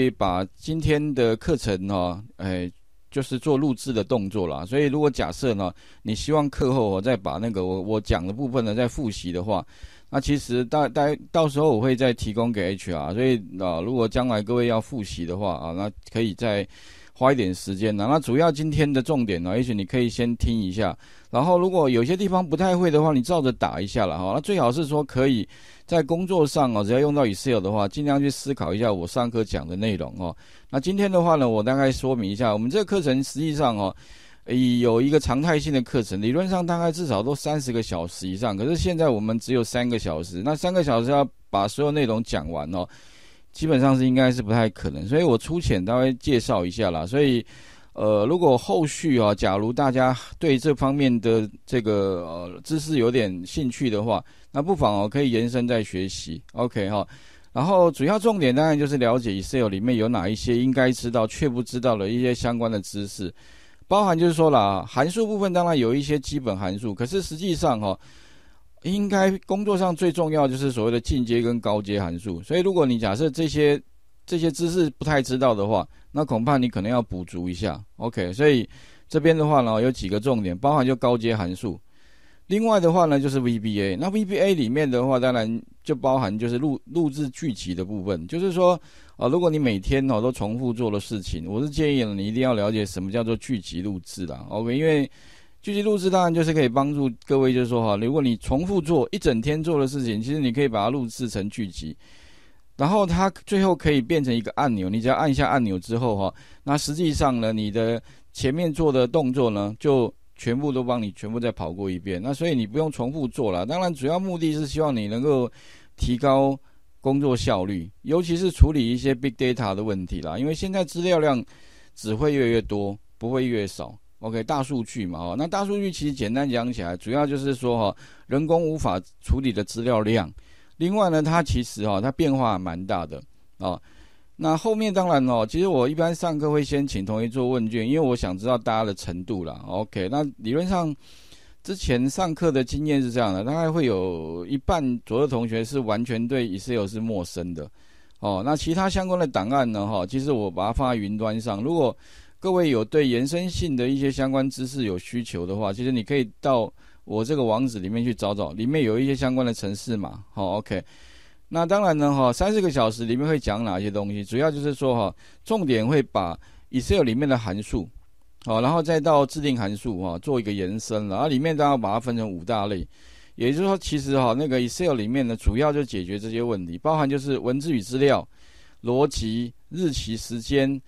可以把今天的课程呢，哎，就是做录制的动作啦。所以如果假设呢，你希望课后我再把那个我我讲的部分呢再复习的话，那其实大大到时候我会再提供给 HR。所以啊，如果将来各位要复习的话啊，那可以再花一点时间呢。那主要今天的重点呢，也许你可以先听一下，然后如果有些地方不太会的话，你照着打一下了哈。那最好是说可以。在工作上哦，只要用到 Excel 的话，尽量去思考一下我上课讲的内容哦。那今天的话呢，我大概说明一下，我们这个课程实际上哦，有一个常态性的课程，理论上大概至少都三十个小时以上。可是现在我们只有三个小时，那三个小时要把所有内容讲完哦，基本上是应该是不太可能。所以我粗浅大概介绍一下啦，所以。呃，如果后续啊，假如大家对这方面的这个呃知识有点兴趣的话，那不妨哦可以延伸再学习。OK 哈，然后主要重点当然就是了解 Excel 里面有哪一些应该知道却不知道的一些相关的知识，包含就是说了函数部分当然有一些基本函数，可是实际上哈应该工作上最重要就是所谓的进阶跟高阶函数，所以如果你假设这些。这些知识不太知道的话，那恐怕你可能要补足一下。OK，所以这边的话呢，有几个重点，包含就高阶函数，另外的话呢，就是 VBA。那 VBA 里面的话，当然就包含就是录录制剧集的部分，就是说，啊，如果你每天哦都重复做的事情，我是建议你一定要了解什么叫做剧集录制啦。OK，因为剧集录制当然就是可以帮助各位，就是说哈，如果你重复做一整天做的事情，其实你可以把它录制成剧集。然后它最后可以变成一个按钮，你只要按一下按钮之后哈，那实际上呢，你的前面做的动作呢，就全部都帮你全部再跑过一遍，那所以你不用重复做了。当然，主要目的是希望你能够提高工作效率，尤其是处理一些 big data 的问题啦。因为现在资料量只会越来越多，不会越少。OK，大数据嘛，那大数据其实简单讲起来，主要就是说哈，人工无法处理的资料量。另外呢，它其实哈，它变化蛮大的哦。那后面当然哦，其实我一般上课会先请同学做问卷，因为我想知道大家的程度啦。OK，那理论上之前上课的经验是这样的，大概会有一半左右同学是完全对 Excel 是陌生的哦。那其他相关的档案呢？哈，其实我把它放在云端上，如果各位有对延伸性的一些相关知识有需求的话，其实你可以到。我这个网址里面去找找，里面有一些相关的城市嘛。好，OK。那当然呢，哈，三四个小时里面会讲哪些东西？主要就是说哈，重点会把 Excel 里面的函数，好，然后再到自定函数哈，做一个延伸了。然后里面当要把它分成五大类，也就是说，其实哈，那个 Excel 里面呢，主要就解决这些问题，包含就是文字与资料、逻辑、日期时间。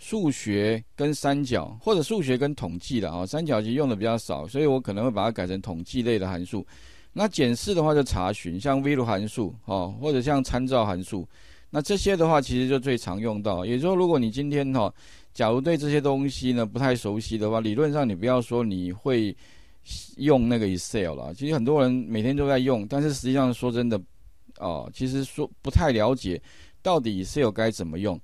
数学跟三角，或者数学跟统计的啊，三角其实用的比较少，所以我可能会把它改成统计类的函数。那减四的话就查询，像 VLOOK 函数啊，或者像参照函数。那这些的话其实就最常用到。也就是说，如果你今天哈，假如对这些东西呢不太熟悉的话，理论上你不要说你会用那个 Excel 了。其实很多人每天都在用，但是实际上说真的，哦，其实说不太了解到底 Excel 该怎么用。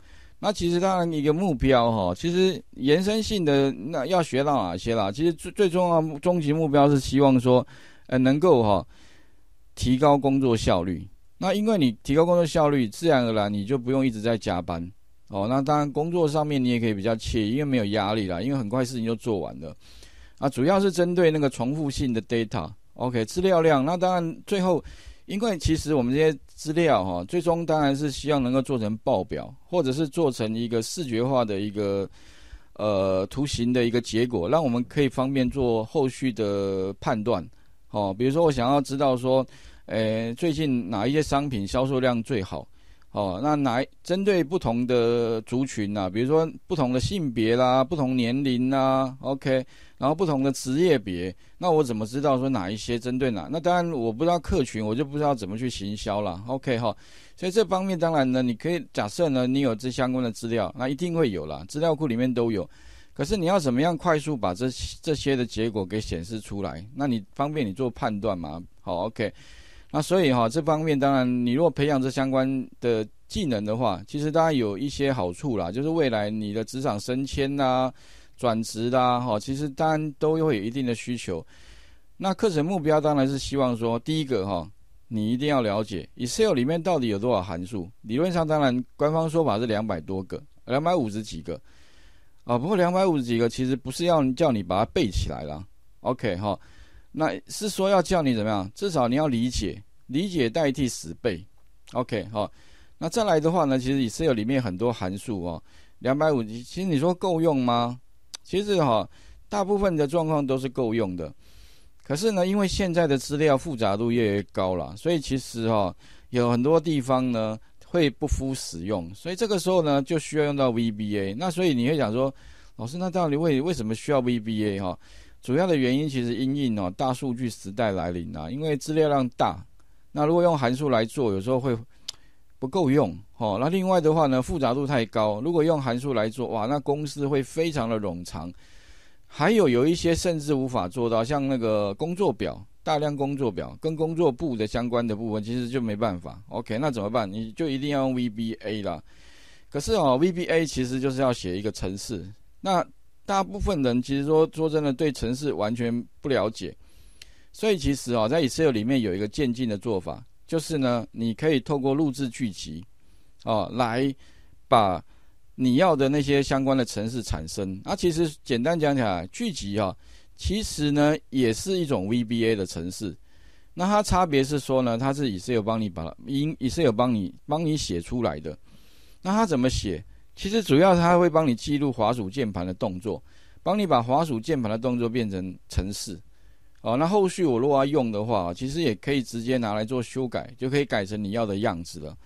那其实当然一个目标哈，其实延伸性的那要学到哪些啦？其实最最重要终极目标是希望说，呃，能够哈提高工作效率。那因为你提高工作效率，自然而然你就不用一直在加班哦。那当然工作上面你也可以比较惬意，因为没有压力啦，因为很快事情就做完了。啊，主要是针对那个重复性的 data，OK 资料量。那当然最后。因为其实我们这些资料哈，最终当然是希望能够做成报表，或者是做成一个视觉化的一个呃图形的一个结果，让我们可以方便做后续的判断。哦，比如说我想要知道说，呃，最近哪一些商品销售量最好。哦，那来针对不同的族群呐，比如说不同的性别啦，不同年龄啦 o k 然后不同的职业别，那我怎么知道说哪一些针对哪？那当然我不知道客群，我就不知道怎么去行销了，OK 哈。所以这方面当然呢，你可以假设呢，你有这相关的资料，那一定会有了，资料库里面都有。可是你要怎么样快速把这这些的结果给显示出来？那你方便你做判断嘛？好，OK。那所以哈，这方面当然，你如果培养这相关的技能的话，其实当然有一些好处啦，就是未来你的职场升迁呐、转职啦，哈，其实当然都会有一定的需求。那课程目标当然是希望说，第一个哈，你一定要了解 Excel 里面到底有多少函数。理论上当然官方说法是两百多个，两百五十几个啊。不过两百五十几个其实不是要叫你把它背起来啦。o k 哈，那是说要叫你怎么样，至少你要理解。理解代替十倍，OK，好，那再来的话呢，其实 Excel 里面很多函数哦，两百五，其实你说够用吗？其实哈，大部分的状况都是够用的。可是呢，因为现在的资料复杂度越来越高了，所以其实哈，有很多地方呢会不敷使用，所以这个时候呢就需要用到 VBA。那所以你会想说，老师，那到底为为什么需要 VBA 哈？主要的原因其实因应哦，大数据时代来临了，因为资料量大。那如果用函数来做，有时候会不够用，哦。那另外的话呢，复杂度太高。如果用函数来做，哇，那公式会非常的冗长。还有有一些甚至无法做到，像那个工作表、大量工作表跟工作簿的相关的部分，其实就没办法。OK，那怎么办？你就一定要用 VBA 啦。可是哦，VBA 其实就是要写一个程式。那大部分人其实说说真的，对程式完全不了解。所以其实哦，在 Excel 里面有一个渐进的做法，就是呢，你可以透过录制剧集，哦，来把你要的那些相关的程式产生。那其实简单讲起来，剧集啊，其实呢也是一种 VBA 的程式。那它差别是说呢，它是 Excel 帮你把，英 Excel 帮你帮你写出来的。那它怎么写？其实主要它会帮你记录滑鼠键盘的动作，帮你把滑鼠键盘的动作变成程式。哦，那后续我如果要用的话，其实也可以直接拿来做修改，就可以改成你要的样子了。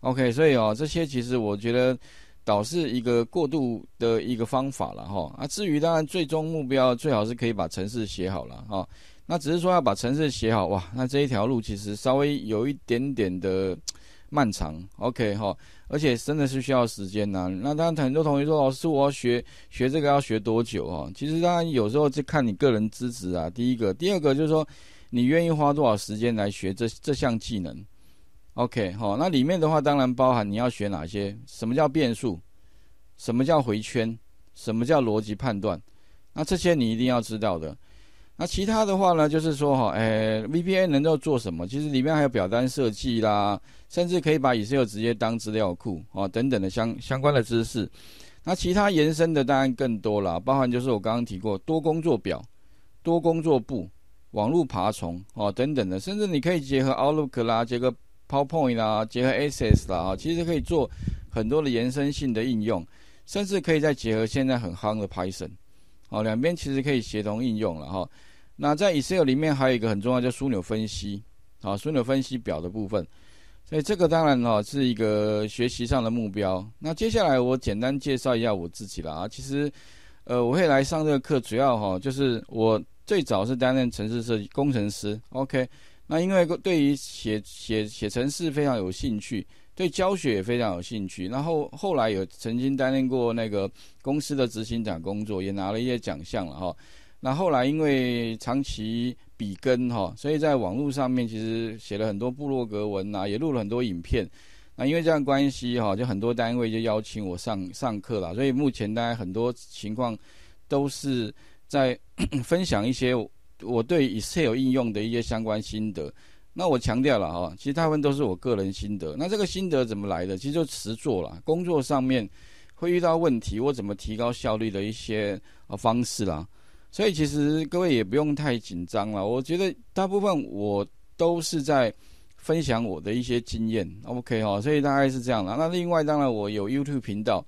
OK，所以哦，这些其实我觉得倒是一个过渡的一个方法了哈。啊，至于当然最终目标最好是可以把程式写好了哈。那只是说要把程式写好哇，那这一条路其实稍微有一点点的 漫长。OK 哈。而且真的是需要时间呐。那当然，很多同学说：“老师，我要学学这个要学多久啊？”其实当然有时候就看你个人资质啊。第一个，第二个就是说，你愿意花多少时间来学这这项技能。OK，好，那里面的话当然包含你要学哪些？什么叫变数？什么叫回圈？什么叫逻辑判断？那这些你一定要知道的。那其他的话呢，就是说哈，诶 v p a 能够做什么？其实里面还有表单设计啦，甚至可以把 Excel 直接当资料库啊，等等的相相关的知识。那其他延伸的当然更多了，包含就是我刚刚提过多工作表、多工作簿、网络爬虫啊等等的，甚至你可以结合 Outlook 啦，结合 PowerPoint 啦，结合 Access 啦啊，其实可以做很多的延伸性的应用，甚至可以再结合现在很夯的 Python 哦，两边其实可以协同应用了哈。那在 Excel 里面还有一个很重要叫枢纽分析，好枢纽分析表的部分，所以这个当然哈是一个学习上的目标。那接下来我简单介绍一下我自己了啊，其实呃我会来上这个课主要哈就是我最早是担任城市设计工程师，OK，那因为对于写写写城市非常有兴趣，对教学也非常有兴趣，然后后来有曾经担任过那个公司的执行长工作，也拿了一些奖项了哈。那后来因为长期笔耕哈，所以在网络上面其实写了很多部落格文啊，也录了很多影片。那因为这样关系哈，就很多单位就邀请我上 上课了。所以目前大家很多情况都是在分享一些我对 Excel 应用的一些相关心得。那我强调了哈，其实他分都是我个人心得。那这个心得怎么来的？其实就实作了，工作上面会遇到问题，我怎么提高效率的一些方式啦。所以其实各位也不用太紧张了。我觉得大部分我都是在分享我的一些经验，OK 哈。所以大概是这样的。那另外当然我有 YouTube 频道，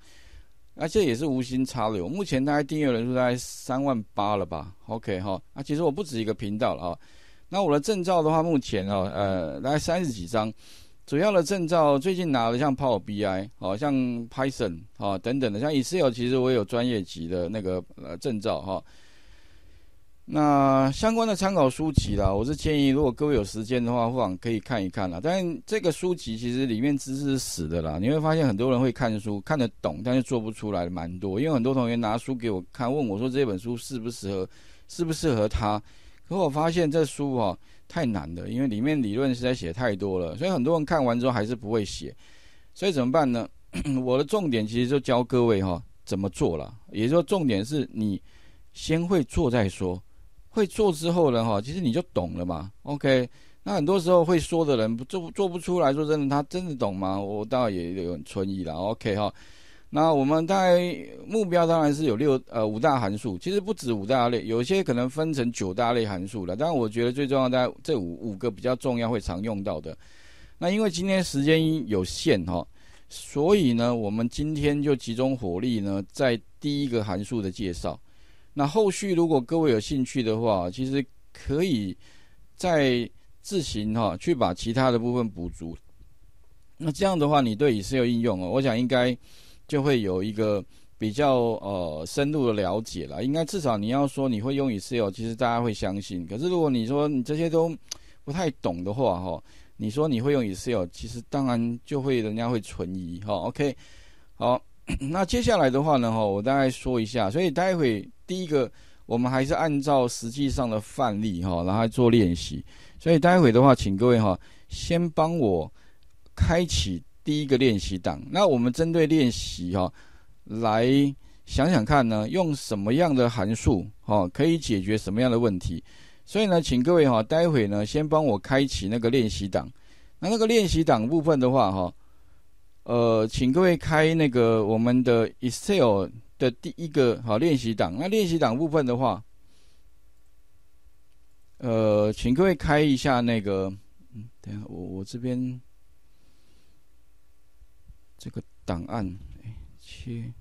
那这也是无心插柳。目前大概订阅人数大概三万八了吧，OK 哈。啊，其实我不止一个频道了啊。那我的证照的话，目前哦，呃，大概三十几张。主要的证照最近拿了像 POBI，好像 Python 啊等等的，像 Excel 其实我有专业级的那个呃证照哈。那相关的参考书籍啦，我是建议如果各位有时间的话，不妨可以看一看啦。但是这个书籍其实里面知识是死的啦，你会发现很多人会看书看得懂，但是做不出来蛮多。因为很多同学拿书给我看，问我说这本书适不适合，适不适合他，可我发现这书哈太难了，因为里面理论实在写太多了，所以很多人看完之后还是不会写。所以怎么办呢？我的重点其实就教各位哈怎么做了，也就是说重点是你先会做再说。会做之后呢，哈，其实你就懂了嘛。OK，那很多时候会说的人做做不出来，说真的，他真的懂吗？我倒也有很存疑了。OK 哈，那我们大概目标当然是有六呃五大函数，其实不止五大类，有些可能分成九大类函数了。但我觉得最重要的这五五个比较重要会常用到的。那因为今天时间有限哈，所以呢，我们今天就集中火力呢，在第一个函数的介绍。那后续如果各位有兴趣的话，其实可以再自行哈去把其他的部分补足。那这样的话，你对以 C l 应用哦，我想应该就会有一个比较呃深入的了解了。应该至少你要说你会用以 C l 其实大家会相信。可是如果你说你这些都不太懂的话哈，你说你会用以 C l 其实当然就会人家会存疑哈。OK，好，那接下来的话呢哈，我大概说一下，所以待会。第一个，我们还是按照实际上的范例哈，来做练习。所以待会的话，请各位哈，先帮我开启第一个练习档。那我们针对练习哈，来想想看呢，用什么样的函数哈，可以解决什么样的问题。所以呢，请各位哈，待会呢，先帮我开启那个练习档。那那个练习档部分的话哈，呃，请各位开那个我们的 Excel。的第一个好练习档，那练习档部分的话，呃，请各位开一下那个，嗯，等下我我这边这个档案，哎，切，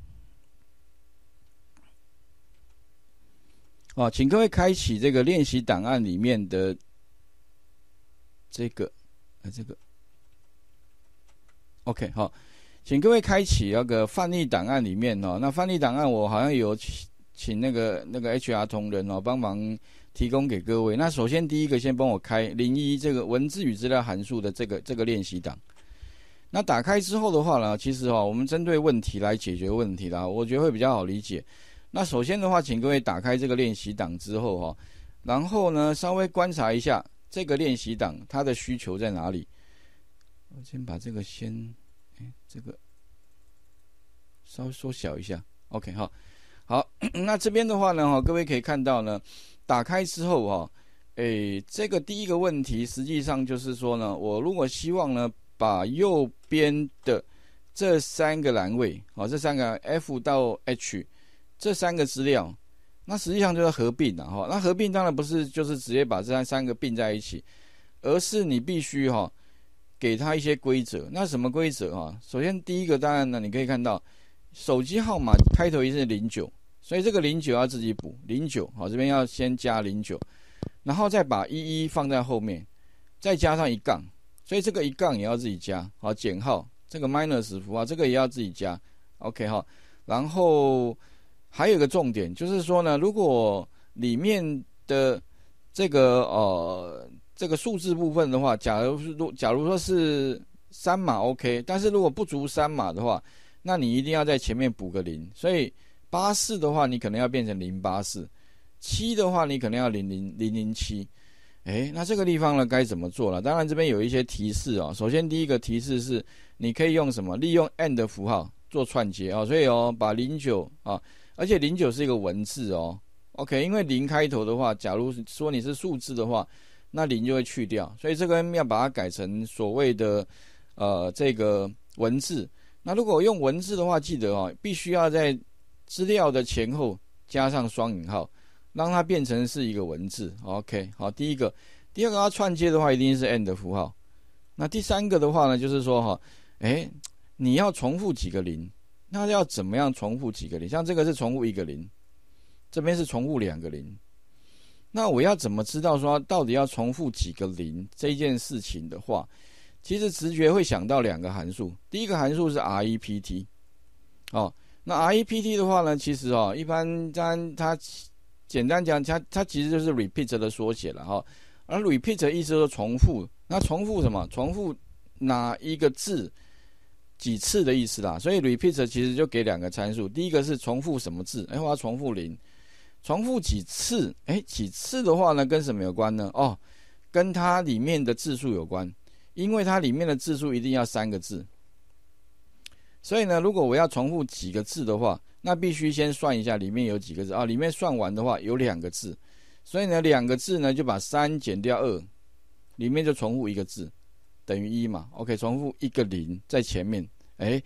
好，请各位开启这个练习档案里面的这个，啊，这个，OK，好。请各位开启那个范例档案里面哦。那范例档案我好像有请那个那个 HR 同仁哦帮忙提供给各位。那首先第一个先帮我开零一这个文字与资料函数的这个这个练习档。那打开之后的话呢，其实哈，我们针对问题来解决问题啦，我觉得会比较好理解。那首先的话，请各位打开这个练习档之后哈，然后呢，稍微观察一下这个练习档它的需求在哪里。我先把这个先。这个稍微缩小一下，OK，好，好，那这边的话呢，哈，各位可以看到呢，打开之后哈，哎，这个第一个问题，实际上就是说呢，我如果希望呢，把右边的这三个栏位，啊，这三个 F 到 H 这三个资料，那实际上就要合并了哈。那合并当然不是就是直接把这三三个并在一起，而是你必须哈。给他一些规则，那什么规则啊？首先第一个当然呢，你可以看到手机号码开头也是零九，所以这个零九要自己补零九，好，这边要先加零九，然后再把一一放在后面，再加上一杠，所以这个一杠也要自己加，好，减号这个 minus 符号这个也要自己加，OK 哈。然后还有一个重点就是说呢，如果里面的这个呃。这个数字部分的话，假如是如假如说是三码 OK，但是如果不足三码的话，那你一定要在前面补个零。所以八四的话，你可能要变成零八四；七的话，你可能要零零零零七。哎，那这个地方呢，该怎么做了？当然这边有一些提示啊。首先第一个提示是，你可以用什么？利用 and 的符号做串接啊。所以哦，把零九啊，而且零九是一个文字哦，OK。因为零开头的话，假如说你是数字的话。那零就会去掉，所以这个要把它改成所谓的呃这个文字。那如果用文字的话，记得哦，必须要在资料的前后加上双引号，让它变成是一个文字。OK，好，第一个，第二个它串接的话一定是 N 的符号。那第三个的话呢，就是说哈，哎，你要重复几个零？那要怎么样重复几个零？像这个是重复一个零，这边是重复两个零。那我要怎么知道说到底要重复几个零这件事情的话，其实直觉会想到两个函数。第一个函数是 R E P T，哦，那 R E P T 的话呢，其实哦，一般它它简单讲，它它其实就是 repeat 的缩写了哈。而 repeat 意思是重复，那重复什么？重复哪一个字几次的意思啦？所以 repeat 其实就给两个参数，第一个是重复什么字？哎，我要重复零。重复几次？哎，几次的话呢？跟什么有关呢？哦，跟它里面的字数有关，因为它里面的字数一定要三个字。所以呢，如果我要重复几个字的话，那必须先算一下里面有几个字啊？里面算完的话有两个字，所以呢，两个字呢就把三减掉二，里面就重复一个字，等于一嘛。OK，重复一个零在前面。哎，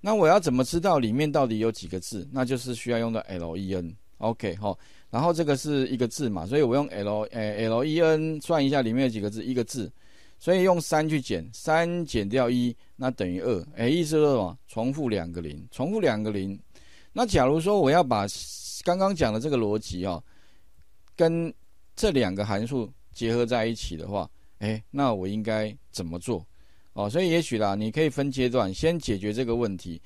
那我要怎么知道里面到底有几个字？那就是需要用到 len。OK，好，然后这个是一个字嘛，所以我用 L，呃 l E N 算一下里面有几个字，一个字，所以用三去减，三减掉一，那等于二，哎，意思是什么？重复两个零，重复两个零。那假如说我要把刚刚讲的这个逻辑啊，跟这两个函数结合在一起的话，哎，那我应该怎么做？哦，所以也许啦，你可以分阶段，先解决这个问题，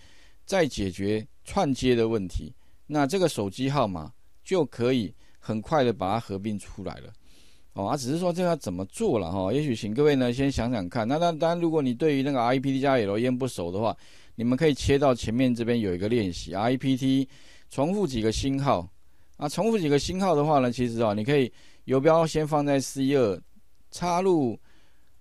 再解决串接的问题。那这个手机号码就可以很快的把它合并出来了，哦，啊，只是说这要怎么做了哈？也许请各位呢先想想看。那当当然，如果你对于那个 R E P T 加 L 烟不熟的话，你们可以切到前面这边有一个练习，R E P T 重复几个星号啊，重复几个星号的话呢，其实啊，你可以游标先放在 C 二，插入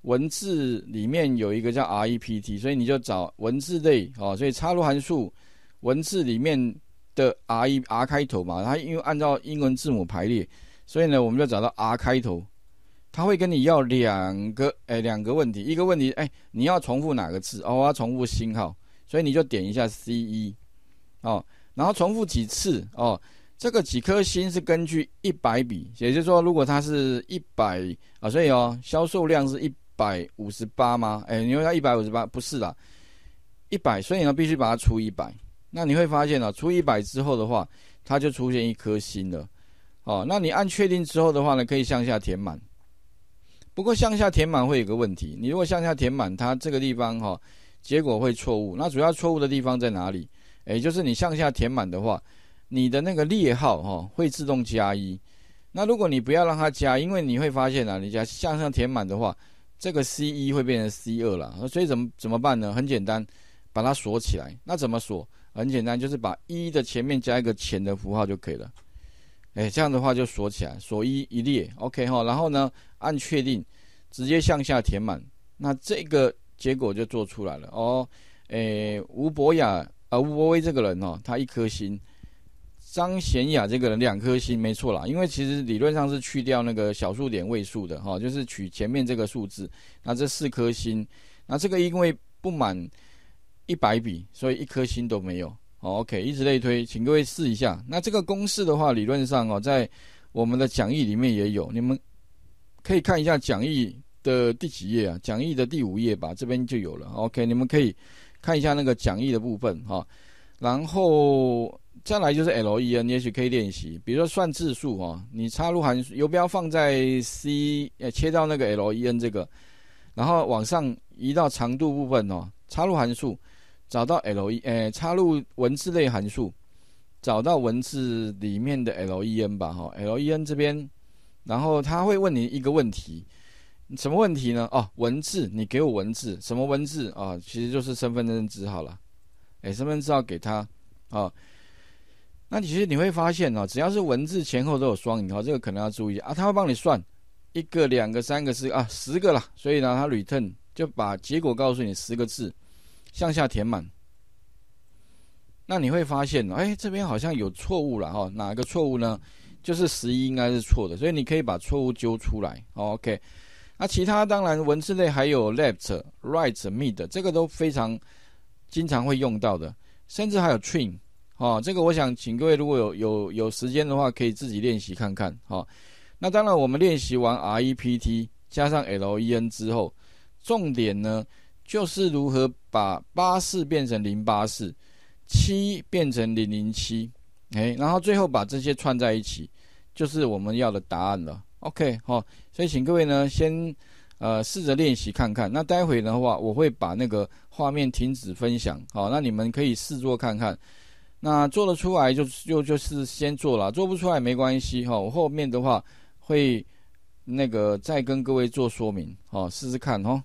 文字里面有一个叫 R E P T，所以你就找文字类哦，所以插入函数文字里面。的 R 一 R 开头嘛，它因为按照英文字母排列，所以呢，我们就找到 R 开头，他会跟你要两个，哎，两个问题，一个问题，哎，你要重复哪个字？哦，我要重复星号，所以你就点一下 C 一，哦，然后重复几次，哦，这个几颗星是根据一百笔，也就是说，如果它是一百啊，所以哦，销售量是一百五十八吗？哎，你问它一百五十八，不是啦，一百，所以呢，必须把它除一百。那你会发现啊，出一百之后的话，它就出现一颗星了，哦。那你按确定之后的话呢，可以向下填满。不过向下填满会有个问题，你如果向下填满，它这个地方哈，结果会错误。那主要错误的地方在哪里？哎，就是你向下填满的话，你的那个列号哈会自动加一。那如果你不要让它加，因为你会发现啊，你加向上填满的话，这个 C 一会变成 C 二了。所以怎么怎么办呢？很简单，把它锁起来。那怎么锁？很简单，就是把一的前面加一个前的符号就可以了。哎，这样的话就锁起来，锁一一列，OK 哈。然后呢，按确定，直接向下填满，那这个结果就做出来了哦。哎，吴博雅啊，吴博威这个人哦，他一颗星，张贤雅这个人两颗星，没错啦，因为其实理论上是去掉那个小数点位数的哈，就是取前面这个数字。那这四颗星，那这个因为不满。一百笔，所以一颗星都没有。o k 以此类推，请各位试一下。那这个公式的话，理论上哦，在我们的讲义里面也有，你们可以看一下讲义的第几页啊？讲义的第五页吧，这边就有了。OK，你们可以看一下那个讲义的部分哈。然后再来就是 LEN，也许可以练习，比如说算字数哦，你插入函数，游标放在 C，呃，切掉那个 LEN 这个，然后往上移到长度部分哦，插入函数。找到 L E 呃，插入文字类函数，找到文字里面的 L E N 吧哈，L E N 这边，然后他会问你一个问题，什么问题呢？哦，文字，你给我文字，什么文字啊？其实就是身份证字好了，哎，身份证号给他，啊，那其实你会发现啊，只要是文字前后都有双引号，这个可能要注意啊，他会帮你算一个、两个、三个、四啊，十个了，所以呢，它 return 就把结果告诉你十个字。向下填满，那你会发现，哎，这边好像有错误了哦，哪个错误呢？就是十一应该是错的，所以你可以把错误揪出来。OK，那其他当然文字类还有 left、right、m e d 这个都非常经常会用到的，甚至还有 trim。啊，这个我想请各位如果有有有时间的话，可以自己练习看看。好，那当然我们练习完 rep t 加上 len 之后，重点呢？就是如何把八四变成零八四，七变成零零七，哎，然后最后把这些串在一起，就是我们要的答案了。OK，好，所以请各位呢先呃试着练习看看。那待会的话，我会把那个画面停止分享，好，那你们可以试做看看。那做得出来就就就是先做了，做不出来没关系哈。我后面的话会那个再跟各位做说明，好，试试看哦。